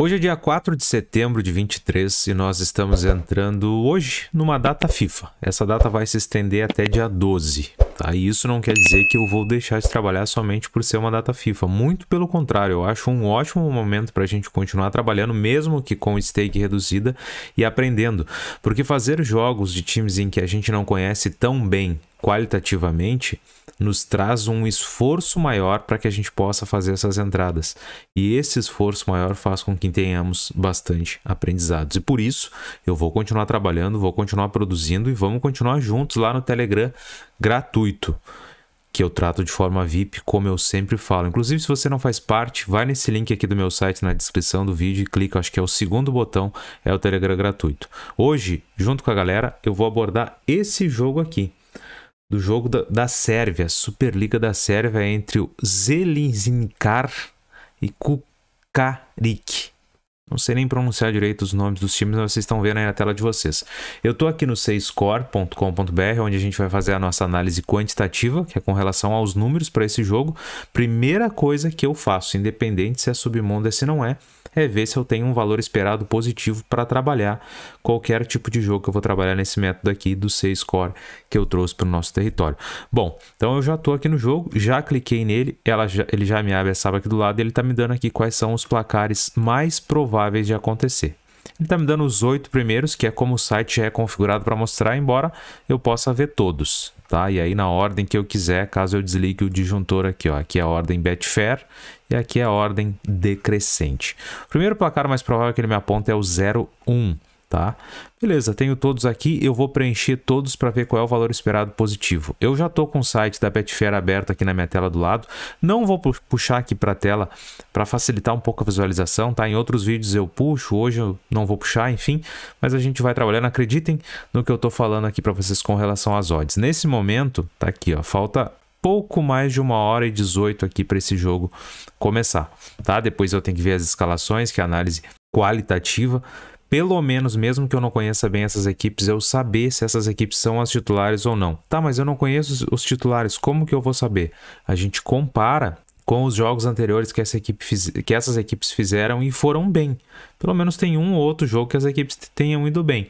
Hoje é dia 4 de setembro de 23 e nós estamos entrando hoje numa data FIFA. Essa data vai se estender até dia 12, tá? E isso não quer dizer que eu vou deixar de trabalhar somente por ser uma data FIFA. Muito pelo contrário, eu acho um ótimo momento para a gente continuar trabalhando, mesmo que com stake reduzida e aprendendo. Porque fazer jogos de times em que a gente não conhece tão bem qualitativamente nos traz um esforço maior para que a gente possa fazer essas entradas. E esse esforço maior faz com que tenhamos bastante aprendizados. E por isso, eu vou continuar trabalhando, vou continuar produzindo e vamos continuar juntos lá no Telegram gratuito que eu trato de forma VIP, como eu sempre falo. Inclusive, se você não faz parte, vai nesse link aqui do meu site na descrição do vídeo e clica, acho que é o segundo botão, é o Telegram gratuito. Hoje, junto com a galera, eu vou abordar esse jogo aqui, do jogo da, da Sérvia, Superliga da Sérvia, entre o Zelizinkar e Kukarik. Não sei nem pronunciar direito os nomes dos times, mas vocês estão vendo aí na tela de vocês. Eu estou aqui no cscore.com.br, onde a gente vai fazer a nossa análise quantitativa, que é com relação aos números para esse jogo. Primeira coisa que eu faço, independente se é submundo ou se não é, é ver se eu tenho um valor esperado positivo para trabalhar qualquer tipo de jogo que eu vou trabalhar nesse método aqui do C-Score que eu trouxe para o nosso território. Bom, então eu já estou aqui no jogo, já cliquei nele, já, ele já me abre essa aba aqui do lado e ele está me dando aqui quais são os placares mais prováveis prováveis de acontecer. Ele está me dando os oito primeiros, que é como o site é configurado para mostrar, embora eu possa ver todos, tá? E aí na ordem que eu quiser, caso eu desligue o disjuntor aqui, ó. Aqui é a ordem Betfair e aqui é a ordem decrescente. O primeiro placar mais provável que ele me aponta é o 01 tá? Beleza, tenho todos aqui, eu vou preencher todos para ver qual é o valor esperado positivo. Eu já estou com o site da Betfair aberto aqui na minha tela do lado, não vou puxar aqui para a tela para facilitar um pouco a visualização, tá? Em outros vídeos eu puxo, hoje eu não vou puxar, enfim, mas a gente vai trabalhando, acreditem no que eu estou falando aqui para vocês com relação às odds. Nesse momento, tá aqui, ó, falta pouco mais de uma hora e 18 aqui para esse jogo começar, tá? Depois eu tenho que ver as escalações, que é a análise qualitativa pelo menos, mesmo que eu não conheça bem essas equipes, eu saber se essas equipes são as titulares ou não. Tá, mas eu não conheço os titulares, como que eu vou saber? A gente compara com os jogos anteriores que, essa equipe fiz... que essas equipes fizeram e foram bem. Pelo menos tem um ou outro jogo que as equipes tenham ido bem.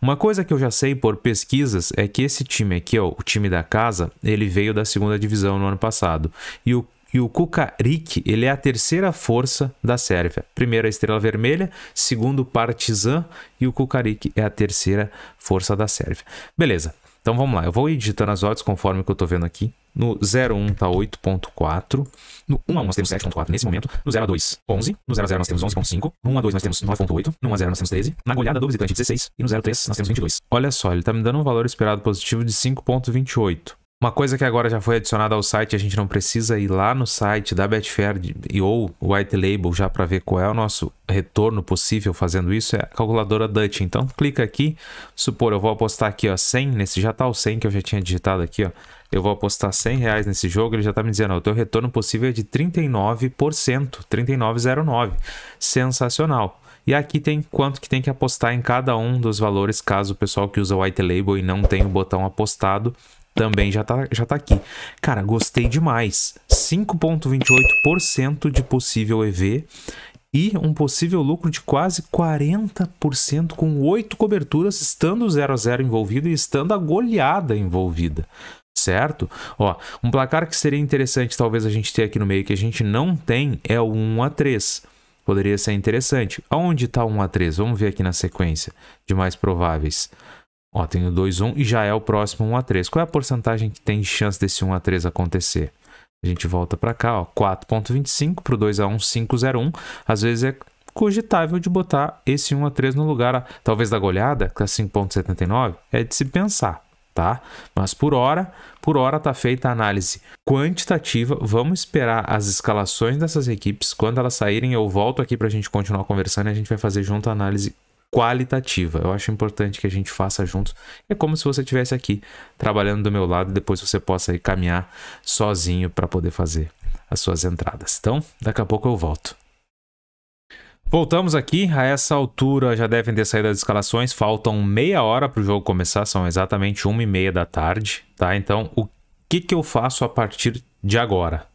Uma coisa que eu já sei por pesquisas é que esse time aqui, ó, o time da casa, ele veio da segunda divisão no ano passado. E o e o Kukarik ele é a terceira força da Sérvia. Primeiro a Estrela Vermelha, segundo o Partizan e o Kukarik é a terceira força da Sérvia. Beleza, então vamos lá. Eu vou editando as odds conforme que eu estou vendo aqui. No 01 tá 8.4. No 1 a 1 nós temos 7.4 nesse momento. No 0 a 2, 11. No 0 a 0 nós temos 11.5. No 1 a 2 nós temos 9.8. No 1 a 0 nós temos 13. Na goleada do visitante 16. E no 0 a 3 nós temos 22. Olha só, ele está me dando um valor esperado positivo de 5.28. Uma coisa que agora já foi adicionada ao site, a gente não precisa ir lá no site da Betfair e ou White Label já para ver qual é o nosso retorno possível fazendo isso, é a calculadora Dutch. Então clica aqui, supor, eu vou apostar aqui ó, 100, nesse já tá o 100 que eu já tinha digitado aqui, ó. eu vou apostar 100 reais nesse jogo, ele já está me dizendo, ó, o teu retorno possível é de 39%, 39,09, sensacional. E aqui tem quanto que tem que apostar em cada um dos valores, caso o pessoal que usa White Label e não tem o botão apostado, também já tá, já tá aqui. Cara, gostei demais. 5,28% de possível EV e um possível lucro de quase 40% com oito coberturas, estando o 0 a 0 envolvido e estando a goleada envolvida. Certo? Ó, um placar que seria interessante talvez a gente ter aqui no meio que a gente não tem é o 1 a 3. Poderia ser interessante. Onde está o 1 a 3? Vamos ver aqui na sequência de mais prováveis. Ó, tem o 2, 1 e já é o próximo 1 a 3. Qual é a porcentagem que tem chance desse 1 a 3 acontecer? A gente volta para cá, ó, 4.25 para o 2 a 1, 501. Às vezes é cogitável de botar esse 1 a 3 no lugar, talvez da goleada, que é tá 5.79, é de se pensar, tá? Mas por hora, por hora tá feita a análise quantitativa. Vamos esperar as escalações dessas equipes quando elas saírem, eu volto aqui para a gente continuar conversando e a gente vai fazer junto a análise qualitativa. Eu acho importante que a gente faça juntos. É como se você estivesse aqui trabalhando do meu lado e depois você possa ir caminhar sozinho para poder fazer as suas entradas. Então, daqui a pouco eu volto. Voltamos aqui, a essa altura já devem ter saído as escalações, faltam meia hora para o jogo começar, são exatamente uma e meia da tarde, tá? Então, o que, que eu faço a partir de agora?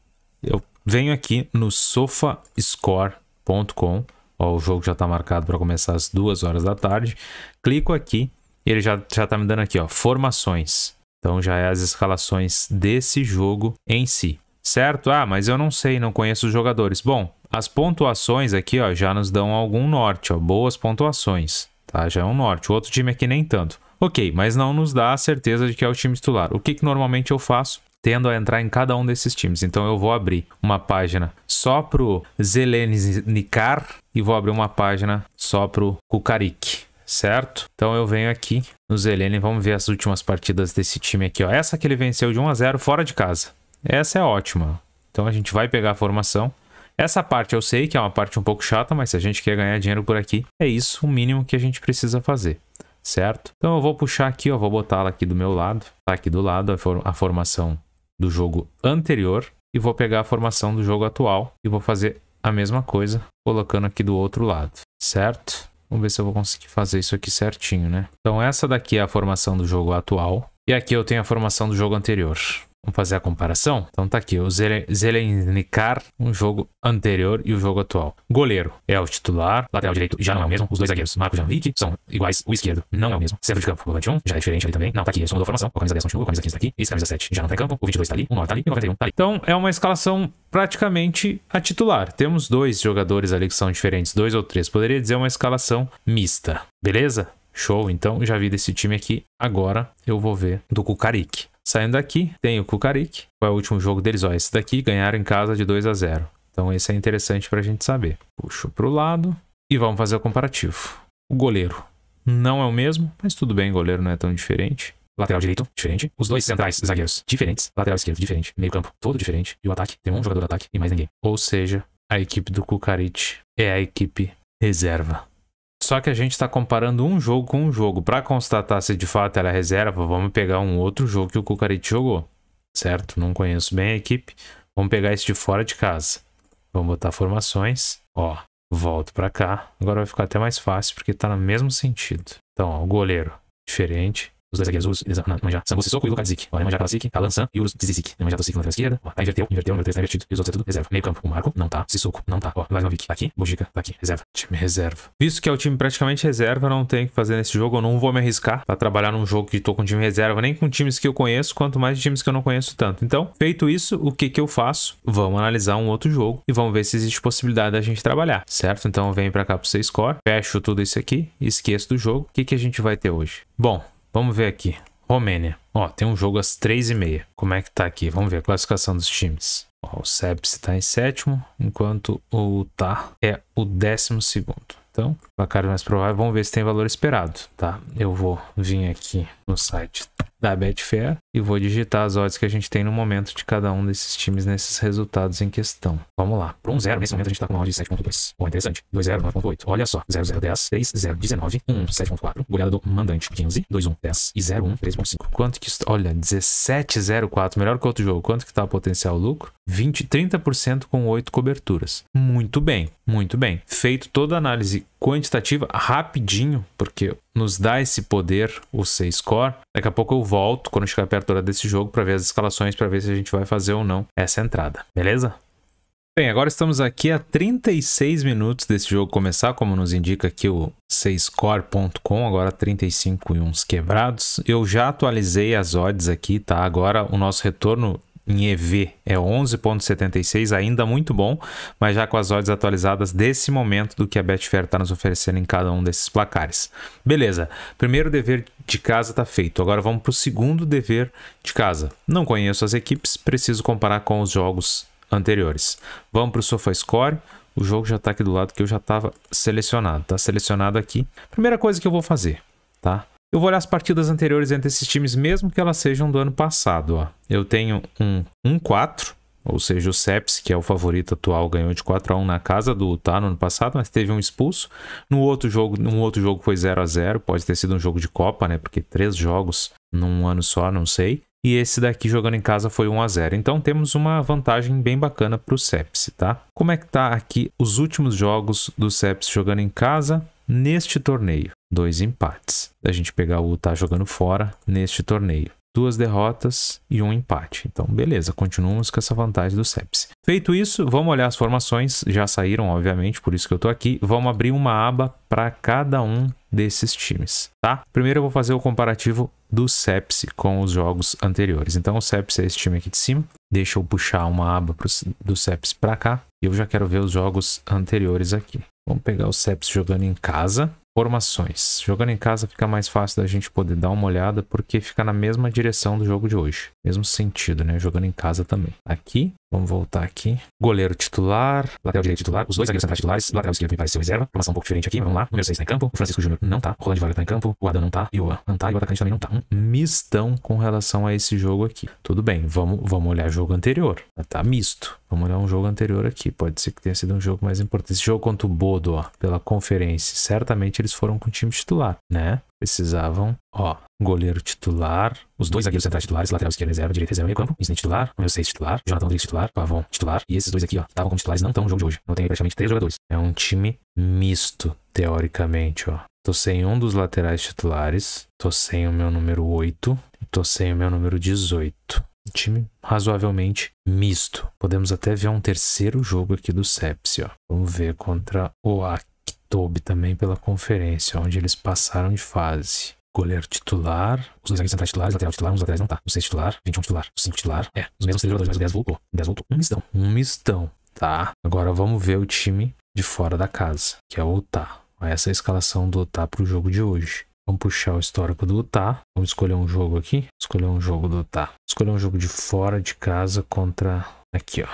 Eu venho aqui no SofaScore.com. Ó, o jogo já está marcado para começar às 2 horas da tarde. Clico aqui e ele já está me dando aqui, ó, formações. Então já é as escalações desse jogo em si. Certo? Ah, mas eu não sei, não conheço os jogadores. Bom, as pontuações aqui ó, já nos dão algum norte, ó, boas pontuações. Tá? Já é um norte. O outro time aqui nem tanto. Ok, mas não nos dá a certeza de que é o time titular. O que, que normalmente eu faço? tendo a entrar em cada um desses times. Então eu vou abrir uma página só pro Zelenicar e vou abrir uma página só pro Kukarik certo? Então eu venho aqui no Zelene, vamos ver as últimas partidas desse time aqui, ó. Essa que ele venceu de 1 a 0 fora de casa. Essa é ótima. Então a gente vai pegar a formação. Essa parte eu sei que é uma parte um pouco chata, mas se a gente quer ganhar dinheiro por aqui, é isso o mínimo que a gente precisa fazer, certo? Então eu vou puxar aqui, ó, vou botá-la aqui do meu lado, tá aqui do lado a, for a formação do jogo anterior e vou pegar a formação do jogo atual e vou fazer a mesma coisa colocando aqui do outro lado, certo? Vamos ver se eu vou conseguir fazer isso aqui certinho, né? Então essa daqui é a formação do jogo atual e aqui eu tenho a formação do jogo anterior. Vamos fazer a comparação? Então tá aqui, o Zelenikar, um jogo anterior e o jogo atual. Goleiro é o titular, lateral direito já não é o mesmo, os dois zagueiros, Marco Janvic, são iguais, o esquerdo não é o mesmo. Centro de campo, volante 1, já é diferente ali também. Não, tá aqui, isso mudou a formação, a camisa 10 continua, a camisa 15 tá aqui, esse camisa 7 já não tá em campo, o 22 tá ali, o 9 tá ali, o 91 tá ali. Então é uma escalação praticamente a titular. Temos dois jogadores ali que são diferentes, dois ou três. Poderia dizer uma escalação mista, beleza? Show, então já vi desse time aqui. Agora eu vou ver do Kukarik. Saindo daqui, tem o Kukarik. Qual é o último jogo deles? Ó, esse daqui ganharam em casa de 2 a 0 Então esse é interessante para a gente saber. Puxo para o lado e vamos fazer o comparativo. O goleiro não é o mesmo, mas tudo bem, goleiro não é tão diferente. Lateral direito, diferente. Os dois centrais, zagueiros, diferentes. Lateral esquerdo, diferente. Meio campo, todo diferente. E o ataque, tem um jogador de ataque e mais ninguém. Ou seja, a equipe do Kukarik é a equipe reserva só que a gente está comparando um jogo com um jogo. Para constatar se de fato era é reserva, vamos pegar um outro jogo que o Cucarete jogou. Certo? Não conheço bem a equipe. Vamos pegar esse de fora de casa. Vamos botar formações. Ó, volto para cá. Agora vai ficar até mais fácil porque está no mesmo sentido. Então, ó, o goleiro diferente. Os dois zagueiros, Urus e Manjá, são Sissoko e Luka Dzik. Olha, Manjá pela SIC, Alan San e Urus Dzizik. Manjá do SIC na lateral esquerda. Ó, tá inverteu, inverteu, número 3 tá invertido. E os outros é tudo reserva. Meio campo, o Marco, não tá. Sissoko, não tá. Ó, Laznovic, tá aqui. Bujica, tá aqui. Reserva. Time reserva. Visto que é o time praticamente reserva, não tem o que fazer nesse jogo. Eu não vou me arriscar pra trabalhar num jogo que tô com time reserva, nem com times que eu conheço, quanto mais times que eu não conheço tanto. Então, feito isso, o que que eu faço? Vamos analisar um outro jogo e vamos ver se existe possibilidade da gente trabalhar, certo? Então, vem pra cá pro C-Score, fecho tudo isso aqui, esqueço do jogo. O que que a gente vai ter hoje? Bom, Vamos ver aqui. Romênia. Ó, tem um jogo às 3h30. Como é que tá aqui? Vamos ver a classificação dos times. Ó, o Sepsi está em sétimo, enquanto o Tar é o décimo segundo. Então, placar mais provável, vamos ver se tem valor esperado, tá? Eu vou vir aqui no site da Betfair e vou digitar as odds que a gente tem no momento de cada um desses times nesses resultados em questão. Vamos lá. Por 1-0, nesse momento a gente está com uma odd de 7.2. Bom, interessante. 2-0, 9.8. Olha só. 0-0, 10, 3-0, 19, 1, 7.4. Goleada do mandante, 15, 2-1, 10 e 0-1, 3.5. Quanto que... Olha, 17,04. Melhor que outro jogo. Quanto que está o potencial lucro? 20, 30% com 8 coberturas. Muito bem, muito bem. Feito toda a análise quantitativa rapidinho, porque nos dá esse poder, o C-Score. Daqui a pouco eu volto, quando chegar perto da hora desse jogo, para ver as escalações, para ver se a gente vai fazer ou não essa entrada, beleza? Bem, agora estamos aqui a 36 minutos desse jogo começar, como nos indica aqui o cscore.com, agora 35 e uns quebrados. Eu já atualizei as odds aqui, tá? Agora o nosso retorno em EV é 11,76, ainda muito bom, mas já com as odds atualizadas desse momento do que a Betfair está nos oferecendo em cada um desses placares. Beleza, primeiro dever de casa está feito, agora vamos para o segundo dever de casa. Não conheço as equipes, preciso comparar com os jogos anteriores. Vamos para o SofaScore, o jogo já está aqui do lado que eu já estava selecionado, está selecionado aqui. Primeira coisa que eu vou fazer, tá? Eu vou olhar as partidas anteriores entre esses times, mesmo que elas sejam do ano passado. Ó. Eu tenho um 1-4, ou seja, o Seps, que é o favorito atual, ganhou de 4 a 1 na casa do Utah no ano passado, mas teve um expulso. No outro jogo, no outro jogo foi 0 a 0 pode ter sido um jogo de Copa, né? Porque três jogos num ano só, não sei. E esse daqui jogando em casa foi 1 a 0 Então temos uma vantagem bem bacana para o Seps, tá? Como é que tá aqui os últimos jogos do Seps jogando em casa neste torneio? dois empates. A gente pegar o Utah jogando fora neste torneio. Duas derrotas e um empate. Então, beleza, continuamos com essa vantagem do Sepsi. Feito isso, vamos olhar as formações. Já saíram, obviamente, por isso que eu tô aqui. Vamos abrir uma aba para cada um desses times, tá? Primeiro eu vou fazer o comparativo do Sepsi com os jogos anteriores. Então o Sepsi é esse time aqui de cima. Deixa eu puxar uma aba pro, do Sepsi para cá. E eu já quero ver os jogos anteriores aqui. Vamos pegar o Sepsi jogando em casa. Formações. Jogando em casa fica mais fácil da gente poder dar uma olhada porque fica na mesma direção do jogo de hoje. Mesmo sentido, né? Jogando em casa também. Aqui, vamos voltar aqui. Goleiro titular, lateral direito titular, os dois zagueiros centrais titulares, lateral esquerdo me parece ser reserva. Formação um pouco diferente aqui, vamos lá. Número 6 tá em campo, o Francisco Júnior não tá, o Roland Vargas tá em campo, o Adam não tá, e o não tá, e o atacante também não tá. Um mistão com relação a esse jogo aqui. Tudo bem, vamos, vamos olhar jogo anterior. Ah, tá misto. Vamos olhar um jogo anterior aqui. Pode ser que tenha sido um jogo mais importante. Esse jogo contra o Bodo, ó, pela conferência, certamente eles foram com o time titular, né? precisavam, ó, goleiro titular, os dois zagueiros centrais titulares, lateral esquerdo reserva, direita reserva, meio campo, Vincent titular, meu seis titular, Jonathan Rodrigues titular, Pavon titular, e esses dois aqui, ó, estavam como titulares, não estão no jogo de hoje. Não tem praticamente três jogadores. É um time misto, teoricamente, ó. Tô sem um dos laterais titulares, tô sem o meu número 8, tô sem o meu número 18. Um time razoavelmente misto. Podemos até ver um terceiro jogo aqui do Sepsi, ó. Vamos ver contra o AC Toube também pela conferência, onde eles passaram de fase. Goleiro titular, os dois zagueiros centrais titulares, lateral titular, um dos laterais não tá. O 6 titular, 21 titular, o 5 titular, é, os mesmos três jogadores, mas o 10 voltou. 10 voltou, um mistão. Um mistão, tá? Agora vamos ver o time de fora da casa, que é o Utah. Essa é a escalação do Utah para o jogo de hoje. Vamos puxar o histórico do Utah. Vamos escolher um jogo aqui. Escolher um jogo do Utah. Escolher um jogo de fora de casa contra. Aqui, ó.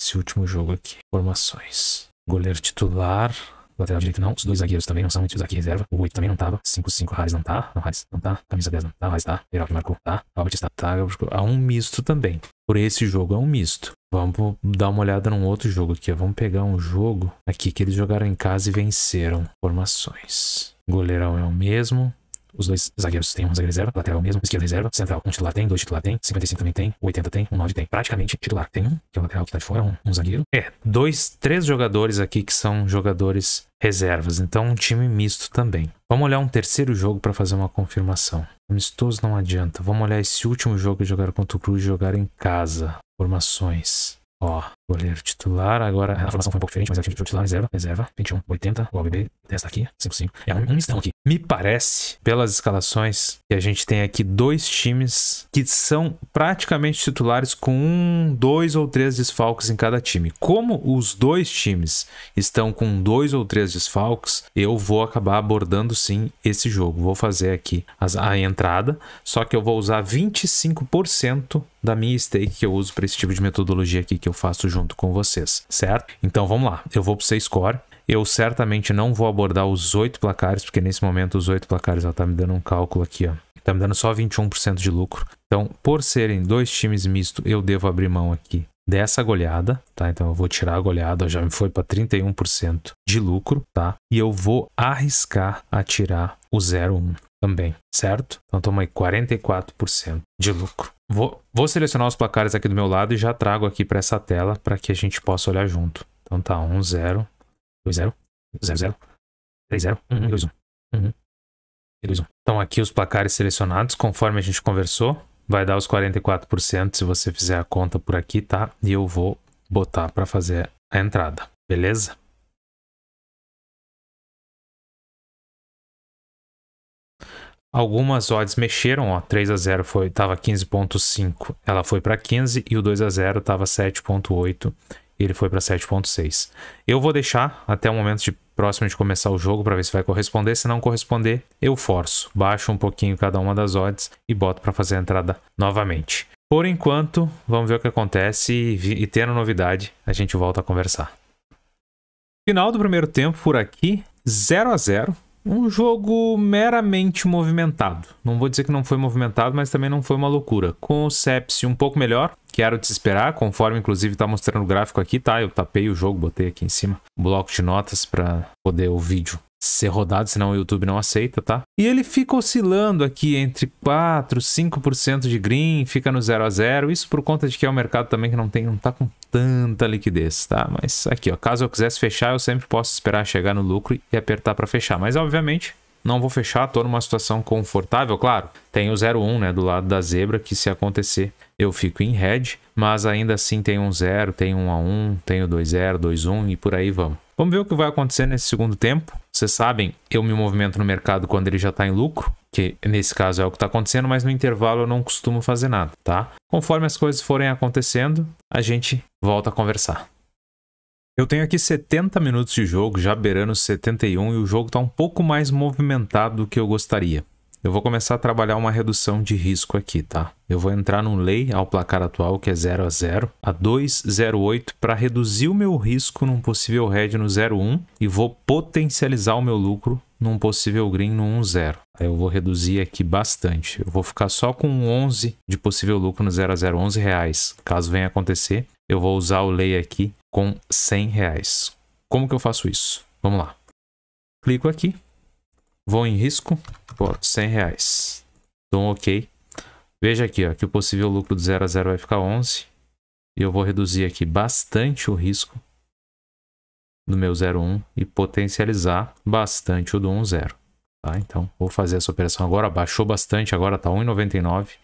Esse último jogo aqui. Formações. Goleiro titular. Lateral direito não. Os dois zagueiros também não são. Os aqui reserva. O 8 também não tava. 5-5. Harris não tá. Não, Harris não tá. Camisa 10 não tá. Harris tá. Herói marcou. Tá. Albert está. Tá. Há um misto também. Por esse jogo é um misto. Vamos dar uma olhada num outro jogo aqui. Vamos pegar um jogo aqui que eles jogaram em casa e venceram. Formações. Goleirão é o mesmo. Os dois zagueiros têm um zagueiro reserva, lateral mesmo, esquerda reserva, central um titular tem, dois titular tem, 55 também tem, 80 tem, um 9 tem. Praticamente titular. Tem um, que é o lateral que tá de fora, um, um zagueiro. É, dois, três jogadores aqui que são jogadores reservas, então um time misto também. Vamos olhar um terceiro jogo para fazer uma confirmação. Amistoso não adianta. Vamos olhar esse último jogo que jogaram contra o Cruz jogar em casa. Formações. Ó, Goleiro titular, agora é, a formação foi um pouco diferente, mas é o time titular, reserva, reserva, 21, 80, o ABB, testa aqui, 55. É um, um mistão aqui. Me parece, pelas escalações, que a gente tem aqui dois times que são praticamente titulares com um, dois ou três desfalques em cada time. Como os dois times estão com dois ou três desfalques, eu vou acabar abordando sim esse jogo. Vou fazer aqui a entrada, só que eu vou usar 25% da minha stake que eu uso para esse tipo de metodologia aqui que eu faço junto com vocês, certo? Então vamos lá, eu vou para o C-Score. Eu certamente não vou abordar os oito placares, porque nesse momento os oito placares está me dando um cálculo aqui, ó. Tá me dando só 21% de lucro. Então, por serem dois times misto, eu devo abrir mão aqui dessa goleada, tá? Então eu vou tirar a goleada, já me foi para 31% de lucro, tá? E eu vou arriscar a tirar o 01 também, certo? Então tomei 44% de lucro. Vou, vou selecionar os placares aqui do meu lado e já trago aqui para essa tela para que a gente possa olhar junto. Então tá 1, 0, 2, 0, 0, 0, 3, 0, 1, 2, 1, 1, 2, 1. Então aqui os placares selecionados, conforme a gente conversou, vai dar os 44% se você fizer a conta por aqui, tá? E eu vou botar para fazer a entrada, beleza? Algumas odds mexeram, ó, 3 a 0 foi tava 15.5, ela foi para 15 e o 2 a 0 tava 7.8, ele foi para 7.6. Eu vou deixar até o momento de próximo de começar o jogo para ver se vai corresponder, se não corresponder, eu forço, baixo um pouquinho cada uma das odds e boto para fazer a entrada novamente. Por enquanto, vamos ver o que acontece e, e tendo novidade, a gente volta a conversar. Final do primeiro tempo por aqui, 0 a 0 um jogo meramente movimentado. Não vou dizer que não foi movimentado, mas também não foi uma loucura. Com o Sepsi um pouco melhor, que era o de se esperar, conforme inclusive está mostrando o gráfico aqui, tá? Eu tapei o jogo, botei aqui em cima o bloco de notas para poder o vídeo ser rodado, senão o YouTube não aceita, tá? E ele fica oscilando aqui entre 4, 5% de green, fica no 0 a 0, isso por conta de que é um mercado também que não tem, não tá com tanta liquidez, tá? Mas aqui, ó, caso eu quisesse fechar, eu sempre posso esperar chegar no lucro e apertar para fechar, mas obviamente não vou fechar, tô numa situação confortável, claro. Tem o 01, né, do lado da zebra, que se acontecer, eu fico em red, mas ainda assim tem um 0, tem um a 1, tem o 2 0, 2 1 e por aí vamos. Vamos ver o que vai acontecer nesse segundo tempo. Vocês sabem, eu me movimento no mercado quando ele já está em lucro, que nesse caso é o que está acontecendo, mas no intervalo eu não costumo fazer nada, tá? Conforme as coisas forem acontecendo, a gente volta a conversar. Eu tenho aqui 70 minutos de jogo, já beirando 71, e o jogo está um pouco mais movimentado do que eu gostaria. Eu vou começar a trabalhar uma redução de risco aqui, tá? Eu vou entrar num lei ao placar atual, que é 0 a 0, a 2,08 para reduzir o meu risco num possível red no 0,1 e vou potencializar o meu lucro num possível green no 1,0. Eu vou reduzir aqui bastante. Eu vou ficar só com 11 de possível lucro no 0 a 0, 11 reais. Caso venha acontecer, eu vou usar o lei aqui com 100 reais. Como que eu faço isso? Vamos lá. Clico aqui, Vou em risco, boto 100 reais. Dou um ok. Veja aqui ó, que o possível lucro de 0 a 0 vai ficar 11. E eu vou reduzir aqui bastante o risco do meu 01 e potencializar bastante o do 10. Tá? Então, vou fazer essa operação agora. Baixou bastante, agora está 1,99.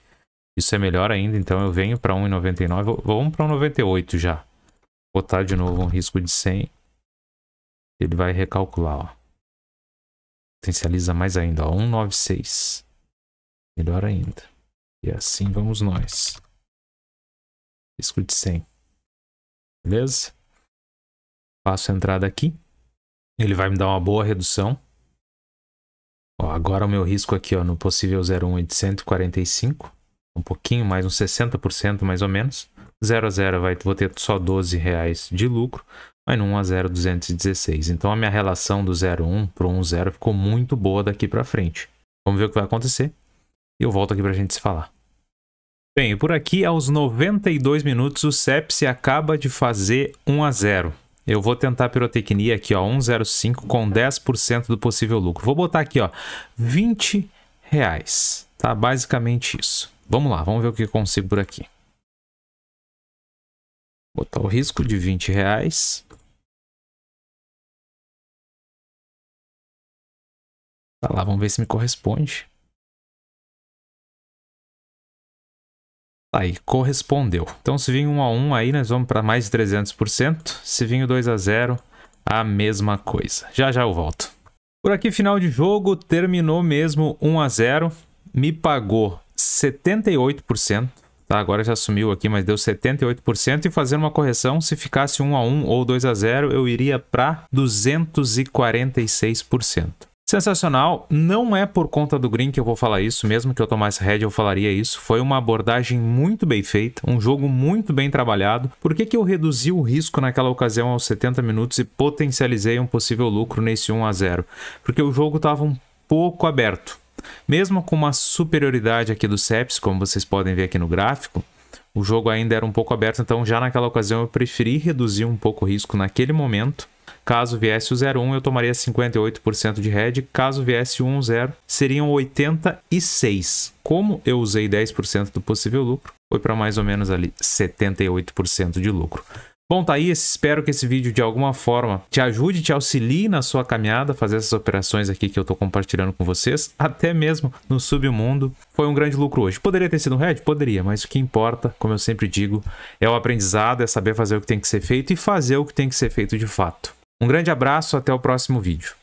Isso é melhor ainda, então eu venho para 1,99. Vamos para 1,98 já. Botar de novo um risco de 100. Ele vai recalcular, ó. Potencializa mais ainda, ó, 196. Melhor ainda. E assim vamos nós. Risco de 100. Beleza? Faço a entrada aqui. Ele vai me dar uma boa redução. Ó, agora o meu risco aqui ó, no possível 01 é de 145. Um pouquinho mais, uns 60% mais ou menos. 0 a 0 vai, vou ter só 12 reais de lucro. Aí no 1 a 0, 216. Então a minha relação do 0,1 para o 1,0 ficou muito boa daqui para frente. Vamos ver o que vai acontecer. E eu volto aqui para a gente se falar. Bem, por aqui aos 92 minutos o Sepsi acaba de fazer 1 a 0. Eu vou tentar pirotecnia aqui, ó, 105 com 10% do possível lucro. Vou botar aqui, ó, 20 reais. Tá basicamente isso. Vamos lá, vamos ver o que eu consigo por aqui. Botar o risco de 20 reais. Tá lá, vamos ver se me corresponde. Tá aí, correspondeu. Então, se vir 1 a 1 aí, nós vamos para mais de 300%. Se vir 2 a 0, a mesma coisa. Já já eu volto. Por aqui, final de jogo, terminou mesmo 1 a 0. Me pagou 78%. Tá, agora já sumiu aqui, mas deu 78%. E fazendo uma correção, se ficasse 1 a 1 ou 2 a 0, eu iria para 246%. Sensacional, não é por conta do Green que eu vou falar isso, mesmo que eu tomasse Red eu falaria isso. Foi uma abordagem muito bem feita, um jogo muito bem trabalhado. Por que, que eu reduzi o risco naquela ocasião aos 70 minutos e potencializei um possível lucro nesse 1 a 0? Porque o jogo estava um pouco aberto. Mesmo com uma superioridade aqui do Seps, como vocês podem ver aqui no gráfico, o jogo ainda era um pouco aberto, então já naquela ocasião eu preferi reduzir um pouco o risco naquele momento Caso viesse o 01, eu tomaria 58% de red. Caso viesse o 10, seriam 86. Como eu usei 10% do possível lucro, foi para mais ou menos ali 78% de lucro. Bom, tá aí. Espero que esse vídeo de alguma forma te ajude, te auxilie na sua caminhada, fazer essas operações aqui que eu tô compartilhando com vocês, até mesmo no submundo. Foi um grande lucro hoje. Poderia ter sido um red? Poderia, mas o que importa, como eu sempre digo, é o aprendizado, é saber fazer o que tem que ser feito e fazer o que tem que ser feito de fato. Um grande abraço, até o próximo vídeo.